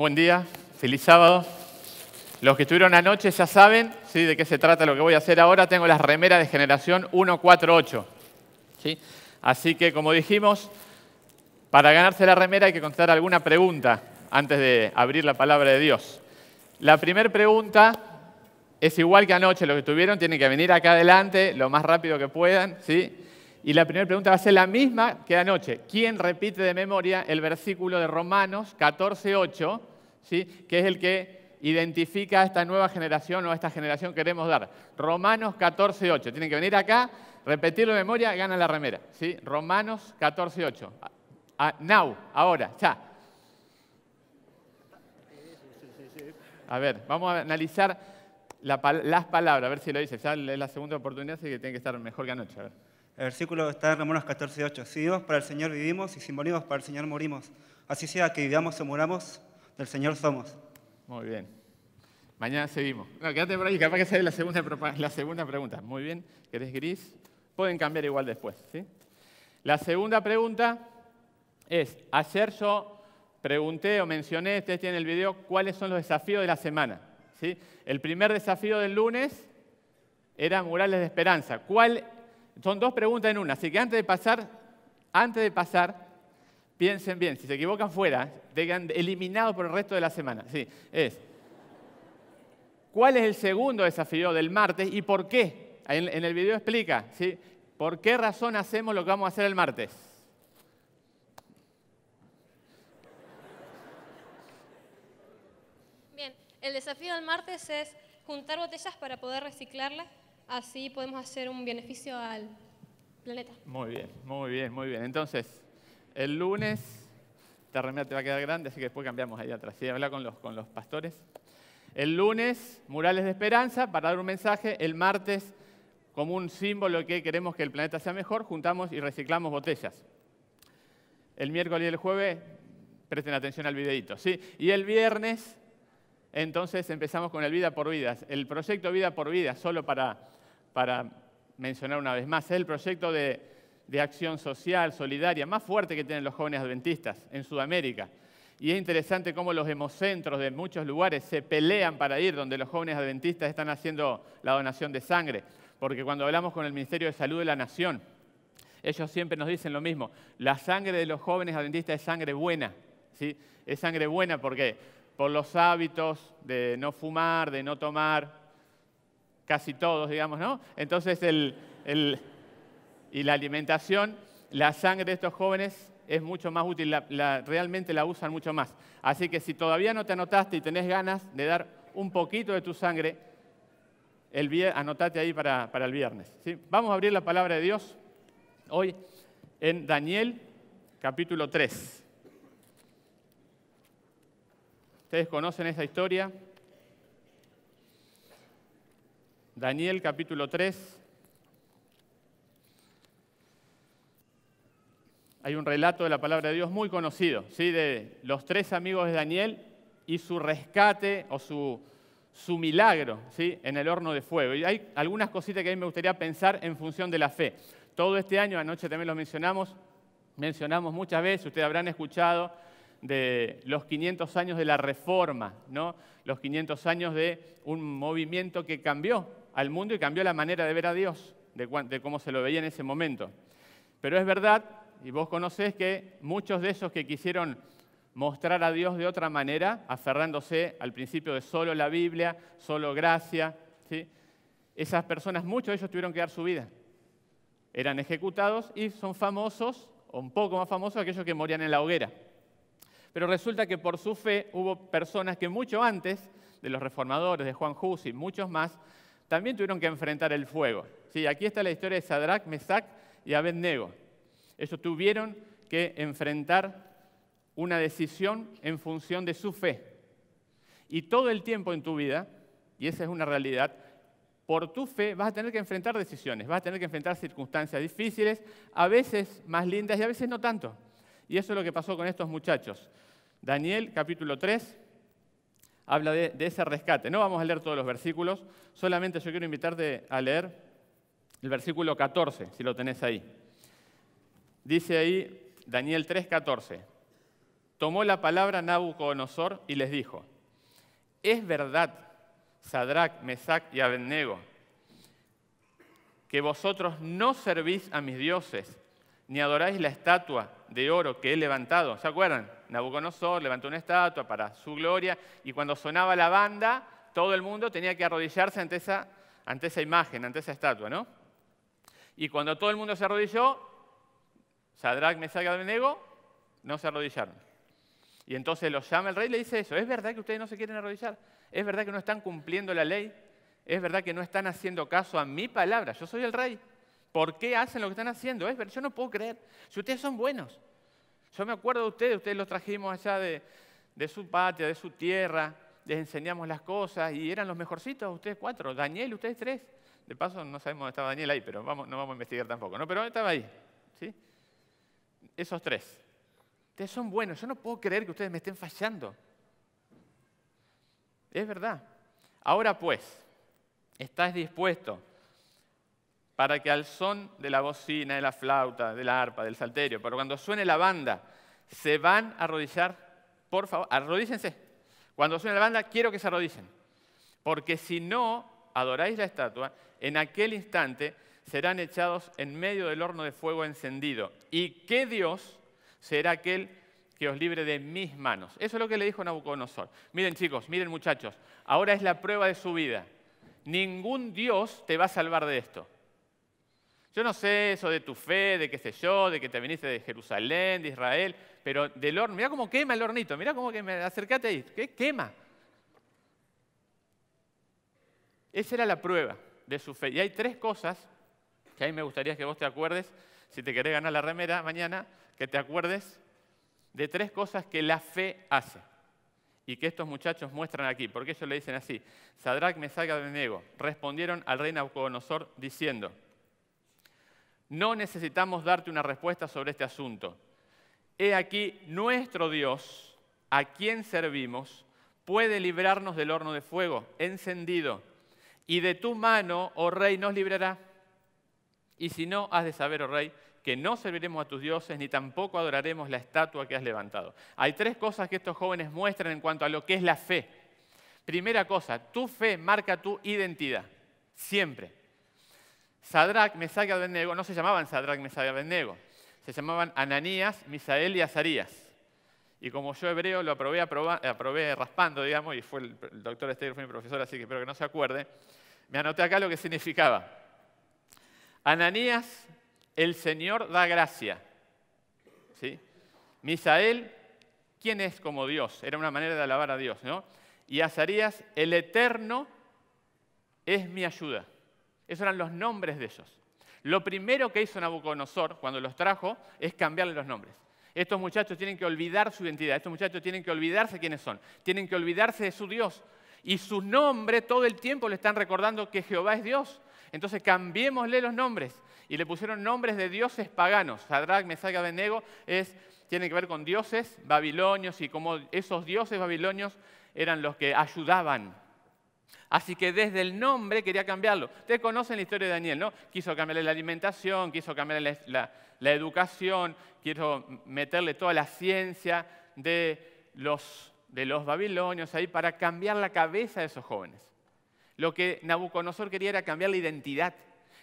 buen día, feliz sábado. Los que estuvieron anoche ya saben de qué se trata lo que voy a hacer ahora. Tengo las remeras de generación 148. Así que, como dijimos, para ganarse la remera hay que contestar alguna pregunta antes de abrir la palabra de Dios. La primera pregunta es igual que anoche. Los que estuvieron tienen que venir acá adelante lo más rápido que puedan. ¿sí? Y la primera pregunta va a ser la misma que anoche. ¿Quién repite de memoria el versículo de Romanos 14.8 ¿sí? que es el que identifica a esta nueva generación o a esta generación que queremos dar. Romanos 14, Tienen que venir acá, repetirlo de memoria, gana la remera. ¿sí? Romanos 14, 8. now, ahora, ya. A ver, vamos a analizar las palabras, a ver si lo dice. Ya es la segunda oportunidad, así que tiene que estar mejor que anoche. El versículo está en Romanos 14, 8. Si vivimos para el Señor vivimos y si morimos para el Señor morimos. Así sea que vivamos o muramos... El Señor somos. Muy bien. Mañana seguimos. No, quédate por ahí, capaz que sea la segunda, la segunda pregunta. Muy bien. eres gris? Pueden cambiar igual después. ¿sí? La segunda pregunta es, ayer yo pregunté o mencioné, ustedes tienen el video, cuáles son los desafíos de la semana. ¿Sí? El primer desafío del lunes era murales de esperanza. ¿Cuál? Son dos preguntas en una, así que antes de pasar, antes de pasar, Piensen bien, si se equivocan fuera, tengan eliminado por el resto de la semana. Sí, es. ¿Cuál es el segundo desafío del martes y por qué? En, el video explica, ¿sí? ¿Por qué razón hacemos lo que vamos a hacer el martes? Bien, el desafío del martes es juntar botellas para poder reciclarlas, así podemos hacer un beneficio al planeta. Muy bien, muy bien, muy bien. Entonces, el lunes, esta remera te va a quedar grande, así que después cambiamos ahí atrás. Y habla con los, con los pastores. El lunes, murales de esperanza para dar un mensaje. El martes, como un símbolo que queremos que el planeta sea mejor, juntamos y reciclamos botellas. El miércoles y el jueves, presten atención al videíto. ¿sí? Y el viernes, entonces empezamos con el Vida por Vidas. El proyecto Vida por Vidas, solo para, para mencionar una vez más, es el proyecto de de acción social, solidaria, más fuerte que tienen los jóvenes adventistas en Sudamérica. Y es interesante cómo los hemocentros de muchos lugares se pelean para ir donde los jóvenes adventistas están haciendo la donación de sangre. Porque cuando hablamos con el Ministerio de Salud de la Nación, ellos siempre nos dicen lo mismo, la sangre de los jóvenes adventistas es sangre buena. ¿sí? Es sangre buena porque por los hábitos de no fumar, de no tomar, casi todos, digamos, ¿no? Entonces el, el y la alimentación, la sangre de estos jóvenes es mucho más útil, realmente la usan mucho más. Así que si todavía no te anotaste y tenés ganas de dar un poquito de tu sangre, el, anotate ahí para, el viernes. Vamos a abrir la palabra de Dios hoy en Daniel capítulo 3. Ustedes conocen esa historia. Daniel capítulo 3. hay un relato de la palabra de Dios muy conocido, ¿sí? de los tres amigos de Daniel y su rescate o su, milagro ¿sí? en el horno de fuego. Y hay algunas cositas que a mí me gustaría pensar en función de la fe. Todo este año, anoche también lo mencionamos, mencionamos muchas veces, ustedes habrán escuchado de los 500 años de la reforma, ¿no? los 500 años de un movimiento que cambió al mundo y cambió la manera de ver a Dios, de, de cómo se lo veía en ese momento. Pero es verdad y vos conocés que muchos de esos que quisieron mostrar a Dios de otra manera, aferrándose al principio de solo la Biblia, solo gracia, esas personas, muchos de ellos tuvieron que dar su vida. Eran ejecutados y son famosos, o un poco más famosos, aquellos que morían en la hoguera. Pero resulta que por su fe hubo personas que mucho antes de los reformadores, de Juan Hus y muchos más, también tuvieron que enfrentar el fuego. Sí, aquí está la historia de Sadrach, Mesach y Abednego. Ellos tuvieron que enfrentar una decisión en función de su fe. Y todo el tiempo en tu vida, y esa es una realidad, por tu fe vas a tener que enfrentar decisiones, vas a tener que enfrentar circunstancias difíciles, a veces más lindas y a veces no tanto. Y eso es lo que pasó con estos muchachos. Daniel capítulo 3 habla de, ese rescate. No vamos a leer todos los versículos, solamente yo quiero invitarte a leer el versículo 14, si lo tenés ahí. Dice ahí Daniel 3:14, tomó la palabra Nabucodonosor y les dijo, es verdad, Sadrach, Mesach y Abednego, que vosotros no servís a mis dioses, ni adoráis la estatua de oro que he levantado. ¿Se acuerdan? Nabucodonosor levantó una estatua para su gloria y cuando sonaba la banda, todo el mundo tenía que arrodillarse ante esa, ante esa imagen, ante esa estatua, ¿no? Y cuando todo el mundo se arrodilló, Sadrach, Mesach y Abednego no se arrodillaron. Y entonces los llama el rey y le dice eso, ¿es verdad que ustedes no se quieren arrodillar? ¿Es verdad que no están cumpliendo la ley? ¿Es verdad que no están haciendo caso a mi palabra? Yo soy el rey. ¿Por qué hacen lo que están haciendo? Es verdad, yo no puedo creer. Si ustedes son buenos. Yo me acuerdo de ustedes, ustedes los trajimos allá de, su patria, de su tierra, les enseñamos las cosas y eran los mejorcitos, ustedes cuatro, Daniel, ustedes tres. De paso, no sabemos dónde estaba Daniel ahí, pero no vamos a investigar tampoco, ¿no? Pero estaba ahí, ¿sí? Esos tres. Ustedes son buenos. Yo no puedo creer que ustedes me estén fallando. Es verdad. Ahora pues, estás dispuesto para que al son de la bocina, de la flauta, de la arpa, del salterio, pero cuando suene la banda, se van a arrodillar, por favor, arrodíllense. Cuando suene la banda, quiero que se arrodillen. Porque si no adoráis la estatua, en aquel instante serán echados en medio del horno de fuego encendido. ¿Y qué Dios será aquel que os libre de mis manos? Eso es lo que le dijo Nabucodonosor. Miren chicos, miren muchachos, ahora es la prueba de su vida. Ningún Dios te va a salvar de esto. Yo no sé eso de tu fe, de qué sé yo, de que te viniste de Jerusalén, de Israel, pero del horno, mira cómo quema el hornito, mira cómo quema, acércate ahí, ¿qué quema? Esa era la prueba de su fe. Y hay tres cosas y ahí me gustaría que vos te acuerdes, si te querés ganar la remera mañana, que te acuerdes de tres cosas que la fe hace y que estos muchachos muestran aquí, porque ellos le dicen así, Sadrach, Mesach de Abednego respondieron al rey Nabucodonosor diciendo, no necesitamos darte una respuesta sobre este asunto. He aquí, nuestro Dios, a quien servimos, puede librarnos del horno de fuego encendido, y de tu mano, oh rey, nos librará. Y si no, has de saber, oh rey, que no serviremos a tus dioses ni tampoco adoraremos la estatua que has levantado. Hay tres cosas que estos jóvenes muestran en cuanto a lo que es la fe. Primera cosa, tu fe marca tu identidad, siempre. Sadrach, Mesach y Abednego no se llamaban Sadrach, Mesach y Abednego, se llamaban Ananías, Misael y Azarías. Y como yo hebreo lo aprobé, raspando, digamos, y fue el, doctor Steger fue mi profesor, así que espero que no se acuerde, me anoté acá lo que significaba. Ananías, el Señor da gracia. ¿Sí? Misael, ¿quién es como Dios? Era una manera de alabar a Dios, ¿no? Y Azarías, el Eterno es mi ayuda. Esos eran los nombres de ellos. Lo primero que hizo Nabucodonosor cuando los trajo es cambiarle los nombres. Estos muchachos tienen que olvidar su identidad, estos muchachos tienen que olvidarse quiénes son, tienen que olvidarse de su Dios. Y su nombre todo el tiempo le están recordando que Jehová es Dios. Entonces cambiémosle los nombres. Y le pusieron nombres de dioses paganos. Sadrach, Mesach, Abednego es, tiene que ver con dioses babilonios y cómo esos dioses babilonios eran los que ayudaban. Así que desde el nombre quería cambiarlo. Ustedes conocen la historia de Daniel, ¿no? Quiso cambiarle la alimentación, quiso cambiarle la, educación, quiso meterle toda la ciencia de los, de los babilonios ahí para cambiar la cabeza de esos jóvenes. Lo que Nabucodonosor quería era cambiar la identidad.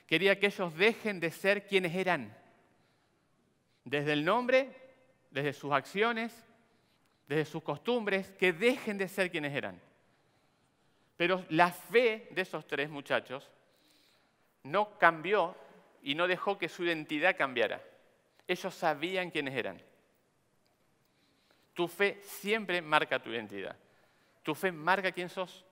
Quería que ellos dejen de ser quienes eran. Desde el nombre, desde sus acciones, desde sus costumbres, que dejen de ser quienes eran. Pero la fe de esos tres muchachos no cambió y no dejó que su identidad cambiara. Ellos sabían quiénes eran. Tu fe siempre marca tu identidad. Tu fe marca quién sos.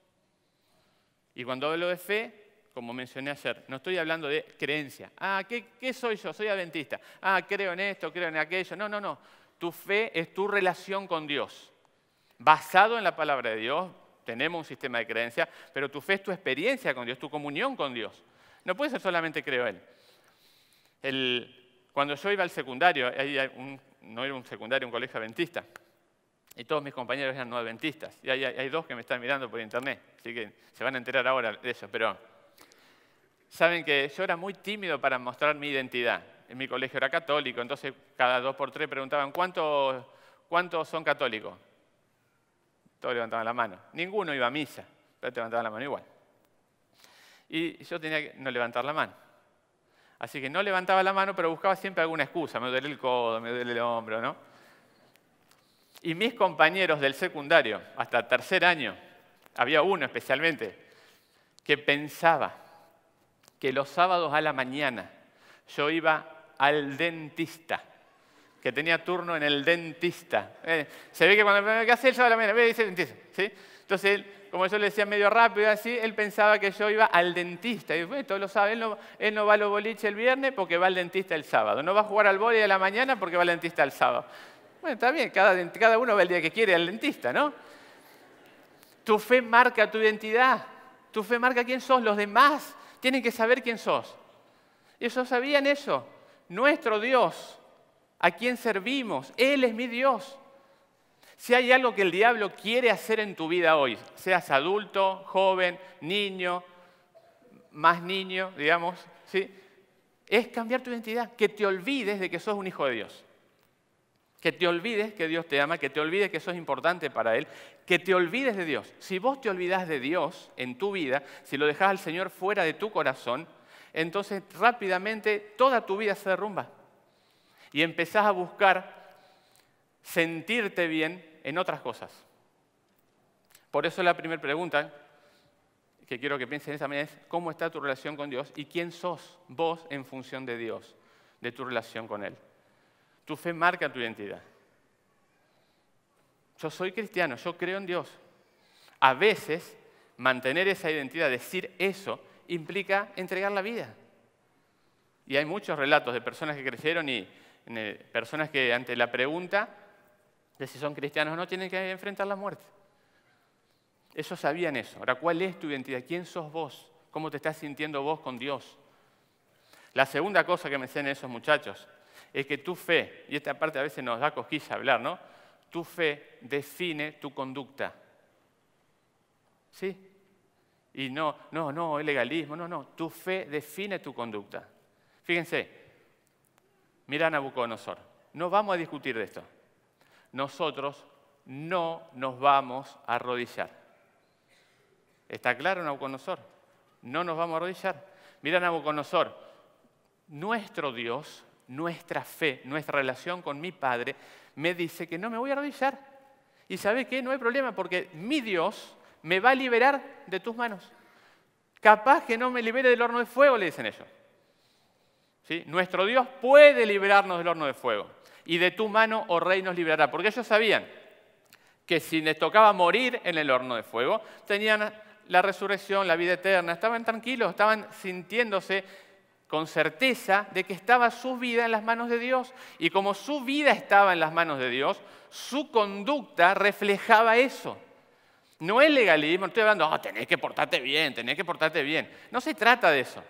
Y cuando hablo de fe, como mencioné ayer, no estoy hablando de creencia. Ah, ¿qué, soy yo? Soy adventista. Ah, creo en esto, creo en aquello. No, no, no. Tu fe es tu relación con Dios. Basado en la palabra de Dios, tenemos un sistema de creencia, pero tu fe es tu experiencia con Dios, tu comunión con Dios. No puede ser solamente creo Él. cuando yo iba al secundario, no era un secundario, un colegio adventista, y todos mis compañeros eran no adventistas. Y hay, dos que me están mirando por internet, así que se van a enterar ahora de eso. Pero saben que yo era muy tímido para mostrar mi identidad. En mi colegio era católico, entonces cada dos por tres preguntaban, ¿cuántos, cuántos son católicos? Todos levantaban la mano. Ninguno iba a misa, pero levantaban la mano igual. Y yo tenía que no levantar la mano. Así que no levantaba la mano, pero buscaba siempre alguna excusa. Me duele el codo, me duele el hombro, ¿no? y mis compañeros del secundario, hasta tercer año, había uno especialmente, que pensaba que los sábados a la mañana yo iba al dentista, que tenía turno en el dentista. Eh, se ve que cuando me hace el sábado a la mañana? Eh, dice dentista, ¿sí? Entonces como yo le decía medio rápido así, él pensaba que yo iba al dentista. Y bueno, todos lo saben, él no, él no va a los el viernes porque va al dentista el sábado. No va a jugar al vóley a la mañana porque va al dentista el sábado. Bueno, está bien, cada, uno ve el día que quiere al dentista, ¿no? Tu fe marca tu identidad, tu fe marca quién sos, los demás tienen que saber quién sos. eso sabían eso. Nuestro Dios, a quien servimos, Él es mi Dios. Si hay algo que el diablo quiere hacer en tu vida hoy, seas adulto, joven, niño, más niño, digamos, ¿sí? es cambiar tu identidad, que te olvides de que sos un hijo de Dios. Que te olvides que Dios te ama, que te olvides que eso es importante para Él, que te olvides de Dios. Si vos te olvidás de Dios en tu vida, si lo dejás al Señor fuera de tu corazón, entonces rápidamente toda tu vida se derrumba. Y empezás a buscar sentirte bien en otras cosas. Por eso la primera pregunta que quiero que piensen esa mañana es, ¿cómo está tu relación con Dios y quién sos vos en función de Dios, de tu relación con Él? Tu fe marca tu identidad. Yo soy cristiano, yo creo en Dios. A veces, mantener esa identidad, decir eso, implica entregar la vida. Y hay muchos relatos de personas que crecieron y eh, personas que ante la pregunta de si son cristianos o no tienen que enfrentar la muerte. Ellos sabían eso. Ahora, ¿cuál es tu identidad? ¿Quién sos vos? ¿Cómo te estás sintiendo vos con Dios? La segunda cosa que me decían esos muchachos es que tu fe, y esta parte a veces nos da cosquilla hablar, ¿no? Tu fe define tu conducta. ¿Sí? Y no, no, no, el legalismo, no, no, tu fe define tu conducta. Fíjense, mira Nabucodonosor, no vamos a discutir de esto. Nosotros no nos vamos a arrodillar. ¿Está claro Nabucodonosor? No nos vamos a arrodillar. Mira Nabucodonosor, nuestro Dios nuestra fe, nuestra relación con mi Padre, me dice que no me voy a arrodillar. Y sabe que no hay problema porque mi Dios me va a liberar de tus manos. Capaz que no me libere del horno de fuego, le dicen ellos. ¿Sí? Nuestro Dios puede liberarnos del horno de fuego. Y de tu mano, oh rey, nos liberará. Porque ellos sabían que si les tocaba morir en el horno de fuego, tenían la resurrección, la vida eterna, estaban tranquilos, estaban sintiéndose con certeza de que estaba su vida en las manos de Dios. Y como su vida estaba en las manos de Dios, su conducta reflejaba eso. No es legalismo, no estoy hablando, ah, tenés que portarte bien, tenés que portarte bien. No se trata de eso.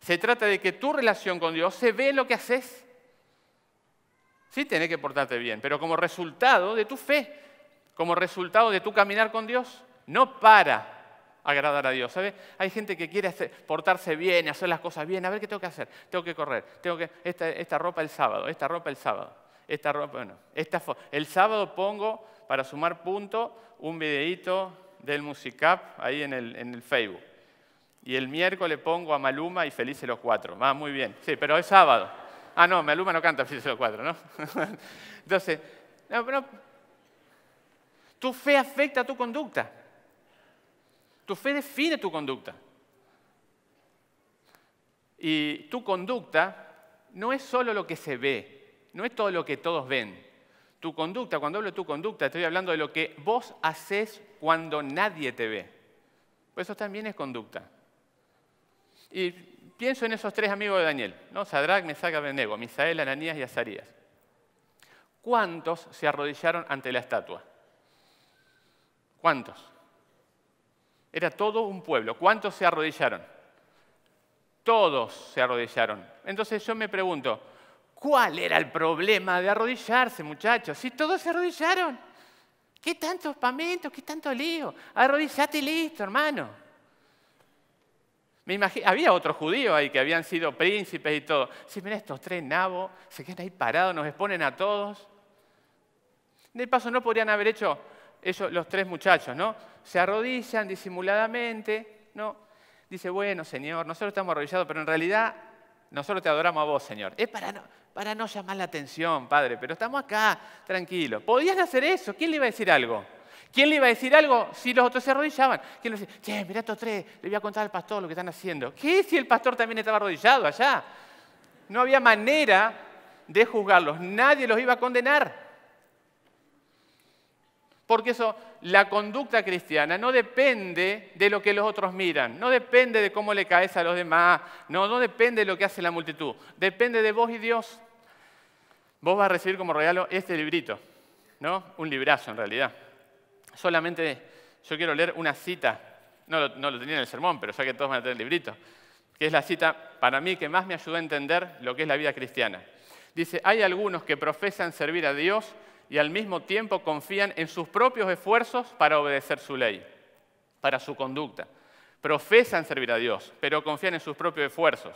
Se trata de que tu relación con Dios se ve en lo que haces. Sí, tenés que portarte bien, pero como resultado de tu fe, como resultado de tu caminar con Dios, no para agradar a Dios. ¿sabe? Hay gente que quiere portarse bien, hacer las cosas bien. A ver qué tengo que hacer. Tengo que correr. Tengo que esta, ropa el sábado. Esta ropa el sábado. Esta ropa, bueno, esta el sábado pongo para sumar punto un videíto del Musicap ahí en el, en el Facebook. Y el miércoles pongo a Maluma y Felices los Cuatro. Va muy bien. Sí, pero es sábado. Ah, no, Maluma no canta Felices los Cuatro, ¿no? Entonces, no, pero tu fe afecta a tu conducta. Tu fe define tu conducta. Y tu conducta no es solo lo que se ve, no es todo lo que todos ven. Tu conducta, cuando hablo de tu conducta, estoy hablando de lo que vos haces cuando nadie te ve. Pues eso también es conducta. Y pienso en esos tres amigos de Daniel, ¿no? Sadrach, Mesach, Abednego, Misael, Ananías y Azarías. ¿Cuántos se arrodillaron ante la estatua? ¿Cuántos? Era todo un pueblo. ¿Cuántos se arrodillaron? Todos se arrodillaron. Entonces yo me pregunto, ¿cuál era el problema de arrodillarse, muchachos? Si todos se arrodillaron. ¿Qué tantos pamentos? ¿Qué tanto lío? Arrodillate y listo, hermano. Me había otros judíos ahí que habían sido príncipes y todo. Si sí, estos tres nabos, se quedan ahí parados, nos exponen a todos. De paso, no podrían haber hecho ellos, los tres muchachos, ¿no? se arrodillan disimuladamente, ¿no? Dice, bueno, Señor, nosotros estamos arrodillados, pero en realidad nosotros te adoramos a vos, Señor. Es para no, para no llamar la atención, Padre, pero estamos acá, tranquilos. ¿Podías hacer eso? ¿Quién le iba a decir algo? ¿Quién le iba a decir algo si los otros se arrodillaban? ¿Quién le decir, che, mirá estos tres, le voy a contar al pastor lo que están haciendo? ¿Qué si el pastor también estaba arrodillado allá? No había manera de juzgarlos, nadie los iba a condenar. Porque eso la conducta cristiana no depende de lo que los otros miran, no depende de cómo le caes a los demás, no, no depende de lo que hace la multitud, depende de vos y Dios. Vos vas a recibir como regalo este librito, ¿no? Un librazo en realidad. Solamente yo quiero leer una cita, no no lo tenía en el sermón, pero ya que todos van a tener el librito, que es la cita para mí que más me ayudó a entender lo que es la vida cristiana. Dice, hay algunos que profesan servir a Dios, y al mismo tiempo confían en sus propios esfuerzos para obedecer su ley, para su conducta. Profesan servir a Dios, pero confían en sus propios esfuerzos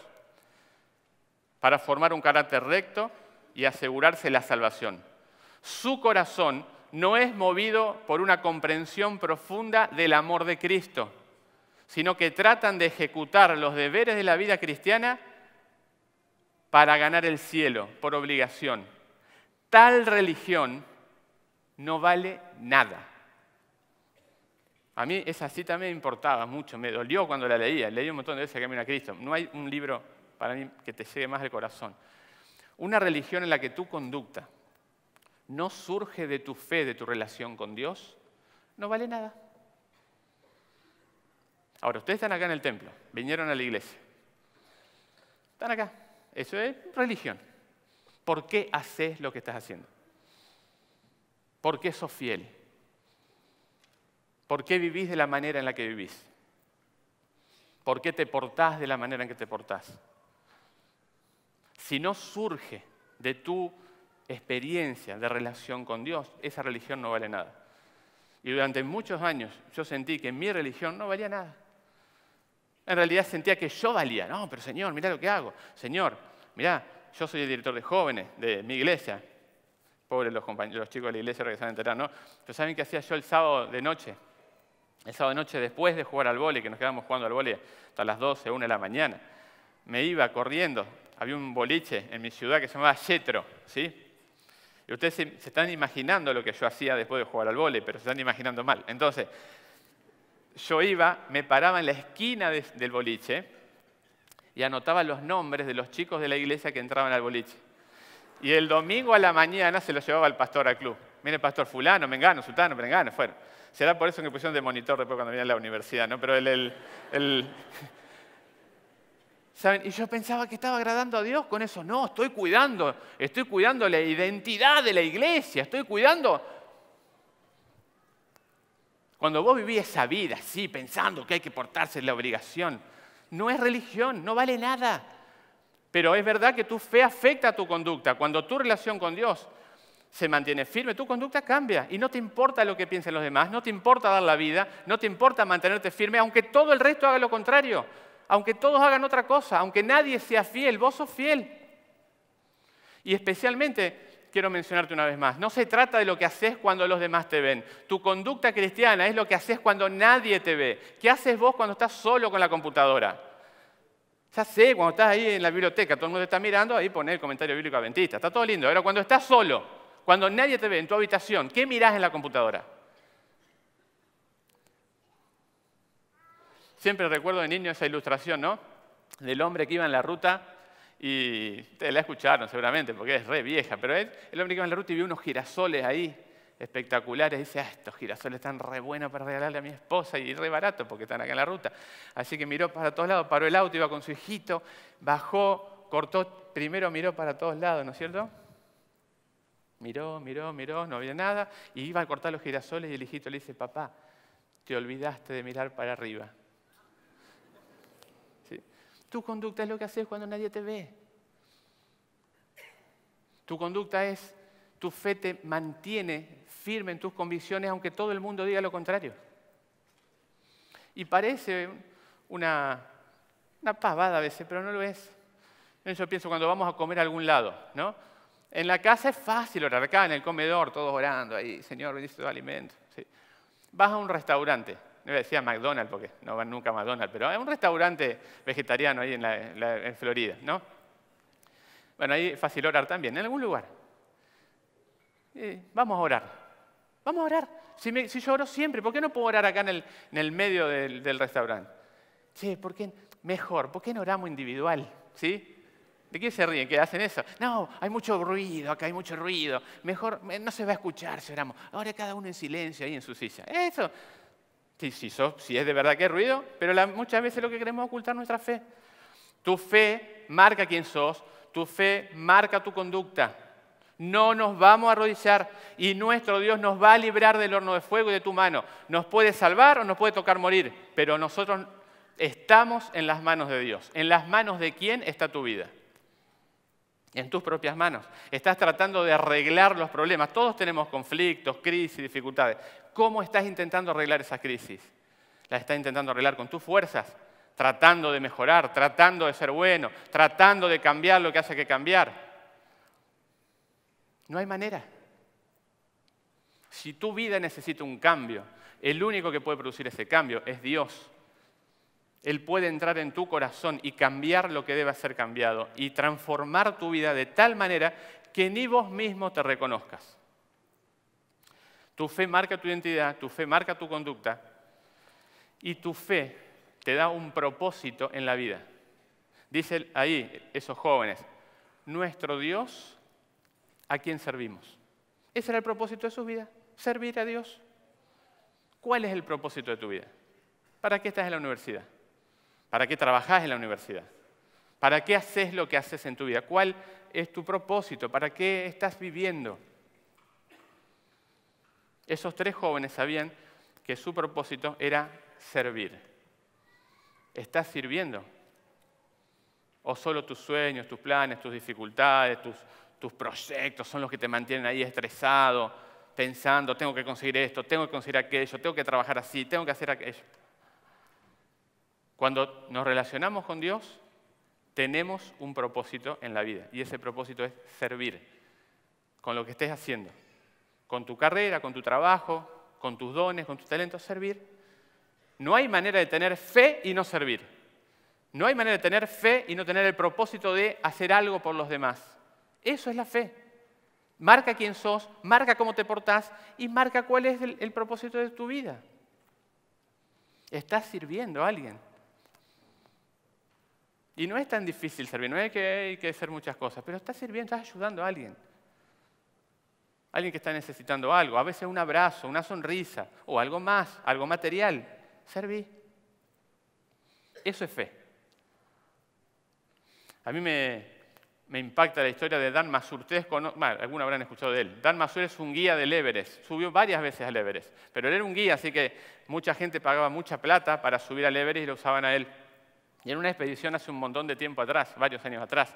para formar un carácter recto y asegurarse la salvación. Su corazón no es movido por una comprensión profunda del amor de Cristo, sino que tratan de ejecutar los deberes de la vida cristiana para ganar el cielo por obligación tal religión no vale nada. A mí esa cita me importaba mucho, me dolió cuando la leía, leí un montón de veces Camino a Cristo. No hay un libro para mí que te llegue más al corazón. Una religión en la que tu conducta no surge de tu fe, de tu relación con Dios, no vale nada. Ahora, ustedes están acá en el templo, vinieron a la iglesia. Están acá. Eso es religión. ¿Por qué haces lo que estás haciendo? ¿Por qué sos fiel? ¿Por qué vivís de la manera en la que vivís? ¿Por qué te portás de la manera en que te portás? Si no surge de tu experiencia de relación con Dios, esa religión no vale nada. Y durante muchos años yo sentí que mi religión no valía nada. En realidad sentía que yo valía. No, pero Señor, mira lo que hago. Señor, mira, yo soy el director de jóvenes de mi iglesia. Pobres los, los chicos de la iglesia regresaron a enterar, ¿no? Pero ¿saben qué hacía yo el sábado de noche? El sábado de noche después de jugar al vole, que nos quedamos jugando al vole hasta las 12, 1 de la mañana, me iba corriendo. Había un boliche en mi ciudad que se llamaba Yetro, ¿sí? Y ustedes se, están imaginando lo que yo hacía después de jugar al vole, pero se están imaginando mal. Entonces, yo iba, me paraba en la esquina del boliche, y anotaba los nombres de los chicos de la iglesia que entraban al boliche. Y el domingo a la mañana se los llevaba el pastor al club. Mire, pastor, fulano, mengano, sultano, mengano, fueron. Será por eso que pusieron de monitor después cuando venía a la universidad, ¿no? Pero el, el, ¿Saben? Y yo pensaba que estaba agradando a Dios con eso. No, estoy cuidando, estoy cuidando la identidad de la iglesia, estoy cuidando... Cuando vos vivís esa vida, así, pensando que hay que portarse la obligación, no es religión, no vale nada. Pero es verdad que tu fe afecta a tu conducta. Cuando tu relación con Dios se mantiene firme, tu conducta cambia y no te importa lo que piensen los demás, no te importa dar la vida, no te importa mantenerte firme, aunque todo el resto haga lo contrario, aunque todos hagan otra cosa, aunque nadie sea fiel, vos sos fiel. Y especialmente quiero mencionarte una vez más. No se trata de lo que haces cuando los demás te ven. Tu conducta cristiana es lo que haces cuando nadie te ve. ¿Qué haces vos cuando estás solo con la computadora? Ya sé, cuando estás ahí en la biblioteca, todo el mundo te está mirando, ahí poner el comentario bíblico adventista. Está todo lindo. Ahora, cuando estás solo, cuando nadie te ve en tu habitación, ¿qué mirás en la computadora? Siempre recuerdo de niño esa ilustración, ¿no? Del hombre que iba en la ruta y ustedes la escucharon seguramente, porque es re vieja, pero el hombre que iba en la ruta y vio unos girasoles ahí espectaculares. Dice, ah, estos girasoles están re buenos para regalarle a mi esposa y re baratos porque están acá en la ruta. Así que miró para todos lados, paró el auto, iba con su hijito, bajó, cortó, primero miró para todos lados, ¿no es cierto? Miró, miró, miró, no había nada, y iba a cortar los girasoles y el hijito le dice, papá, te olvidaste de mirar para arriba. Tu conducta es lo que haces cuando nadie te ve. Tu conducta es, tu fe te mantiene firme en tus convicciones aunque todo el mundo diga lo contrario. Y parece una, una pavada a veces, pero no lo es. Yo pienso cuando vamos a comer a algún lado, ¿no? En la casa es fácil orar, acá en el comedor, todos orando ahí, Señor, bendice tu alimento. Vas a un restaurante, no decía McDonald's porque no van nunca a McDonald's, pero hay un restaurante vegetariano ahí en, Florida, ¿no? Bueno, ahí fácil orar también, en algún lugar. vamos a orar. Vamos a orar. Si, yo oro siempre, ¿por qué no puedo orar acá en el, medio del, restaurante? Sí, ¿por qué? Mejor, ¿por qué no oramos individual? ¿Sí? ¿De qué se ríen? ¿Que hacen eso? No, hay mucho ruido, acá hay mucho ruido. Mejor, eh, no se va a escuchar si oramos. Ahora cada uno en silencio ahí en su silla. Eso, si, es de verdad que es ruido, pero muchas veces lo que queremos es ocultar nuestra fe. Tu fe marca quién sos, tu fe marca tu conducta. No nos vamos a arrodillar y nuestro Dios nos va a librar del horno de fuego y de tu mano. Nos puede salvar o nos puede tocar morir, pero nosotros estamos en las manos de Dios. ¿En las manos de quién está tu vida? en tus propias manos. Estás tratando de arreglar los problemas. Todos tenemos conflictos, crisis, dificultades. ¿Cómo estás intentando arreglar esas crisis? ¿Las estás intentando arreglar con tus fuerzas? Tratando de mejorar, tratando de ser bueno, tratando de cambiar lo que hace que cambiar. No hay manera. Si tu vida necesita un cambio, el único que puede producir ese cambio es Dios. Él puede entrar en tu corazón y cambiar lo que debe ser cambiado y transformar tu vida de tal manera que ni vos mismo te reconozcas. Tu fe marca tu identidad, tu fe marca tu conducta y tu fe te da un propósito en la vida. Dicen ahí esos jóvenes, nuestro Dios a quien servimos. Ese era el propósito de su vida, servir a Dios. ¿Cuál es el propósito de tu vida? ¿Para qué estás en la universidad? ¿Para qué trabajás en la universidad? ¿Para qué haces lo que haces en tu vida? ¿Cuál es tu propósito? ¿Para qué estás viviendo? Esos tres jóvenes sabían que su propósito era servir. ¿Estás sirviendo? ¿O solo tus sueños, tus planes, tus dificultades, tus, tus proyectos son los que te mantienen ahí estresado, pensando, tengo que conseguir esto, tengo que conseguir aquello, tengo que trabajar así, tengo que hacer aquello? Cuando nos relacionamos con Dios, tenemos un propósito en la vida y ese propósito es servir con lo que estés haciendo, con tu carrera, con tu trabajo, con tus dones, con tus talentos, servir. No hay manera de tener fe y no servir. No hay manera de tener fe y no tener el propósito de hacer algo por los demás. Eso es la fe. Marca quién sos, marca cómo te portás y marca cuál es el propósito de tu vida. Estás sirviendo a alguien. Y no es tan difícil servir, no hay que, hay que hacer muchas cosas, pero estás sirviendo, estás ayudando a alguien. Alguien que está necesitando algo, a veces un abrazo, una sonrisa o algo más, algo material. Serví. Eso es fe. A mí me, impacta la historia de Dan Masur. Ustedes algunos habrán escuchado de él. Dan Masur es un guía del Everest. Subió varias veces al Everest. Pero él era un guía, así que mucha gente pagaba mucha plata para subir al Everest y lo usaban a él y en una expedición hace un montón de tiempo atrás, varios años atrás,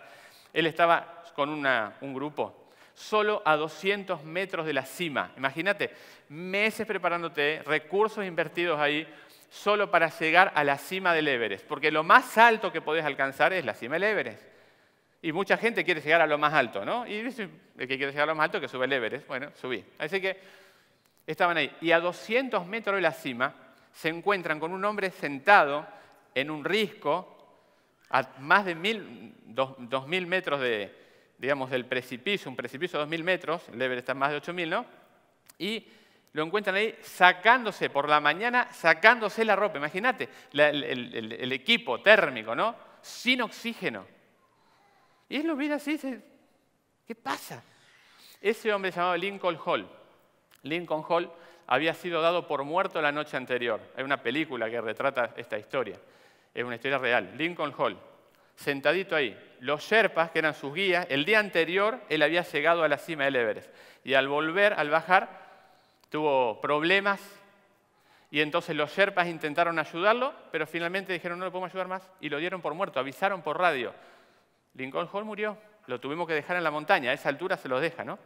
él estaba con un grupo, solo a 200 metros de la cima. Imagínate, meses preparándote, recursos invertidos ahí, solo para llegar a la cima del Everest, porque lo más alto que podés alcanzar es la cima del Everest. Y mucha gente quiere llegar a lo más alto, ¿no? Y dice, el que quiere llegar a lo más alto que sube el Everest. Bueno, subí. Así que estaban ahí. Y a 200 metros de la cima se encuentran con un hombre sentado en un risco, a más de mil, dos, mil metros de, digamos, del precipicio, un precipicio de 2.000 metros, el Everest está a más de 8.000, ¿no? Y lo encuentran ahí sacándose por la mañana, sacándose la ropa, imagínate, el, equipo térmico, ¿no? Sin oxígeno. Y él lo mira así dice, ¿qué pasa? Ese hombre llamado Lincoln Hall, Lincoln Hall había sido dado por muerto la noche anterior. Hay una película que retrata esta historia es una historia real, Lincoln Hall, sentadito ahí. Los Sherpas, que eran sus guías, el día anterior él había llegado a la cima del Everest. Y al volver, al bajar, tuvo problemas. Y entonces los Sherpas intentaron ayudarlo, pero finalmente dijeron no le podemos ayudar más. Y lo dieron por muerto, avisaron por radio. Lincoln Hall murió, lo tuvimos que dejar en la montaña, a esa altura se los deja, ¿no?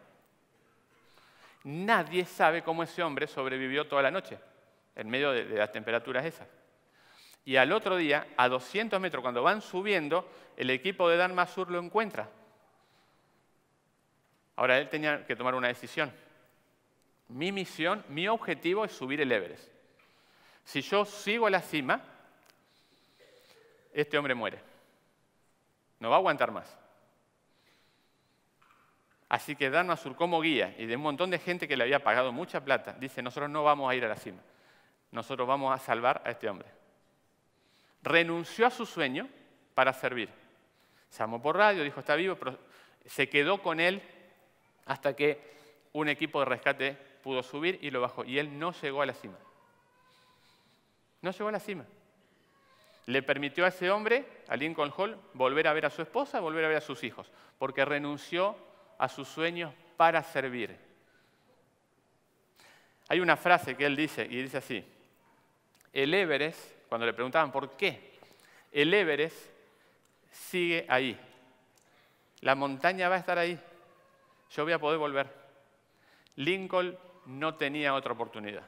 Nadie sabe cómo ese hombre sobrevivió toda la noche, en medio de, de las temperaturas esas. Y al otro día, a 200 metros, cuando van subiendo, el equipo de Dan Masur lo encuentra. Ahora él tenía que tomar una decisión. Mi misión, mi objetivo es subir el Everest. Si yo sigo a la cima, este hombre muere. No va a aguantar más. Así que Dan Masur como guía y de un montón de gente que le había pagado mucha plata, dice, nosotros no vamos a ir a la cima. Nosotros vamos a salvar a este hombre renunció a su sueño para servir. Se llamó por radio, dijo está vivo, pero se quedó con él hasta que un equipo de rescate pudo subir y lo bajó. Y él no llegó a la cima. No llegó a la cima. Le permitió a ese hombre, a Lincoln Hall, volver a ver a su esposa, volver a ver a sus hijos, porque renunció a sus sueños para servir. Hay una frase que él dice, y dice así, el Everest cuando le preguntaban por qué, el Everest sigue ahí. La montaña va a estar ahí. Yo voy a poder volver. Lincoln no tenía otra oportunidad.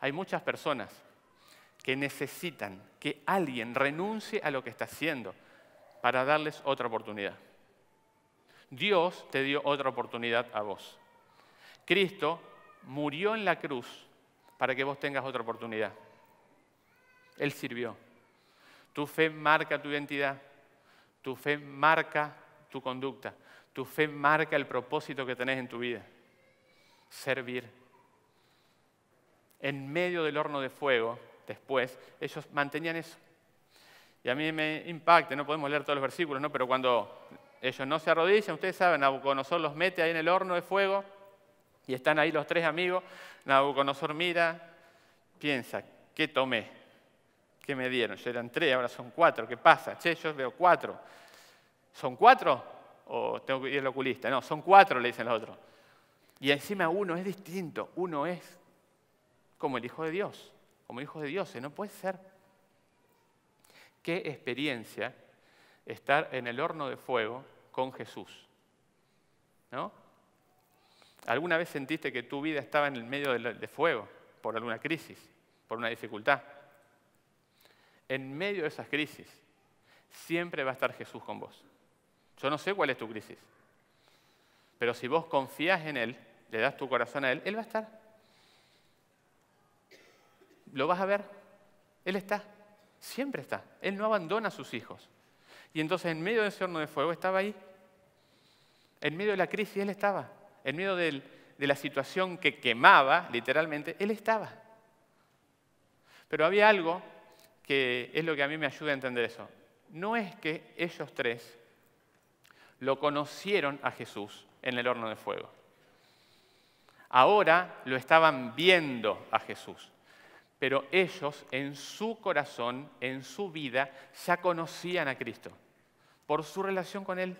Hay muchas personas que necesitan que alguien renuncie a lo que está haciendo para darles otra oportunidad. Dios te dio otra oportunidad a vos. Cristo murió en la cruz para que vos tengas otra oportunidad. Él sirvió. Tu fe marca tu identidad, tu fe marca tu conducta, tu fe marca el propósito que tenés en tu vida. Servir. En medio del horno de fuego, después, ellos mantenían eso. Y a mí me impacta, no podemos leer todos los versículos, ¿no? pero cuando ellos no se arrodillan, ustedes saben, sol los mete ahí en el horno de fuego, y están ahí los tres amigos. Nabucodonosor mira, piensa, ¿qué tomé? ¿Qué me dieron? Yo eran tres, ahora son cuatro. ¿Qué pasa? Che, yo veo cuatro. ¿Son cuatro? ¿O tengo que ir al oculista? No, son cuatro, le dicen los otros. Y encima uno es distinto. Uno es como el Hijo de Dios. Como Hijo de Dios. No puede ser. Qué experiencia estar en el horno de fuego con Jesús. ¿No? ¿Alguna vez sentiste que tu vida estaba en el medio de fuego por alguna crisis, por una dificultad? En medio de esas crisis, siempre va a estar Jesús con vos. Yo no sé cuál es tu crisis, pero si vos confías en Él, le das tu corazón a Él, Él va a estar. Lo vas a ver, Él está, siempre está. Él no abandona a sus hijos. Y entonces en medio de ese horno de fuego estaba ahí. En medio de la crisis Él estaba el miedo de la situación que quemaba, literalmente, él estaba. Pero había algo que es lo que a mí me ayuda a entender eso. No es que ellos tres lo conocieron a Jesús en el horno de fuego. Ahora lo estaban viendo a Jesús. Pero ellos en su corazón, en su vida, ya conocían a Cristo por su relación con Él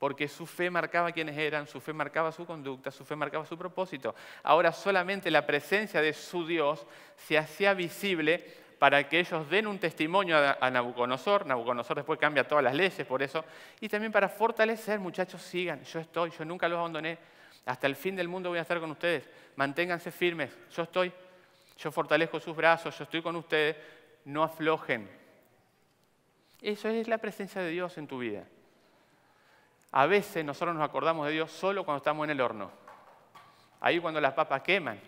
porque su fe marcaba quiénes eran, su fe marcaba su conducta, su fe marcaba su propósito. Ahora solamente la presencia de su Dios se hacía visible para que ellos den un testimonio a Nabucodonosor. Nabucodonosor después cambia todas las leyes por eso. Y también para fortalecer, muchachos, sigan, yo estoy, yo nunca los abandoné. Hasta el fin del mundo voy a estar con ustedes. Manténganse firmes, yo estoy, yo fortalezco sus brazos, yo estoy con ustedes, no aflojen. Eso es la presencia de Dios en tu vida. A veces nosotros nos acordamos de Dios solo cuando estamos en el horno. Ahí cuando las papas queman.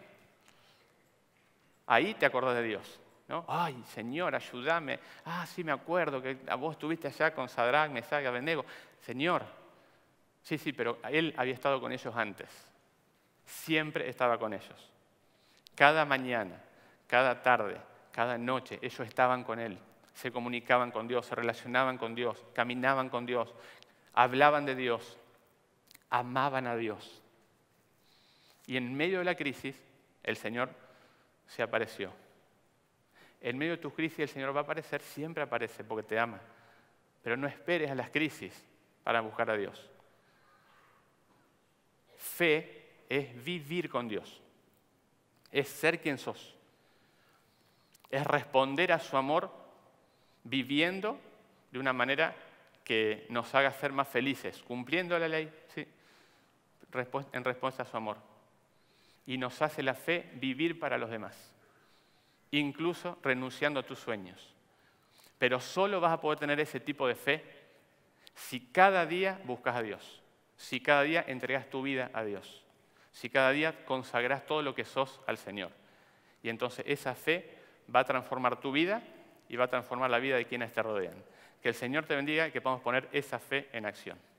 Ahí te acordás de Dios. ¿no? Ay, Señor, ayúdame. Ah, sí, me acuerdo que vos estuviste allá con Sadrach, Mesach, Abednego. Señor. Sí, sí, pero Él había estado con ellos antes. Siempre estaba con ellos. Cada mañana, cada tarde, cada noche, ellos estaban con Él se comunicaban con Dios, se relacionaban con Dios, caminaban con Dios, hablaban de Dios, amaban a Dios. Y en medio de la crisis, el Señor se apareció. En medio de tus crisis, el Señor va a aparecer, siempre aparece porque te ama. Pero no esperes a las crisis para buscar a Dios. Fe es vivir con Dios, es ser quien sos, es responder a su amor viviendo de una manera que nos haga ser más felices, cumpliendo la ley, en respuesta a su amor. Y nos hace la fe vivir para los demás, incluso renunciando a tus sueños. Pero solo vas a poder tener ese tipo de fe si cada día buscas a Dios, si cada día entregas tu vida a Dios, si cada día consagras todo lo que sos al Señor. Y entonces esa fe va a transformar tu vida y va a transformar la vida de quienes te rodean. Que el Señor te bendiga y que podamos poner esa fe en acción.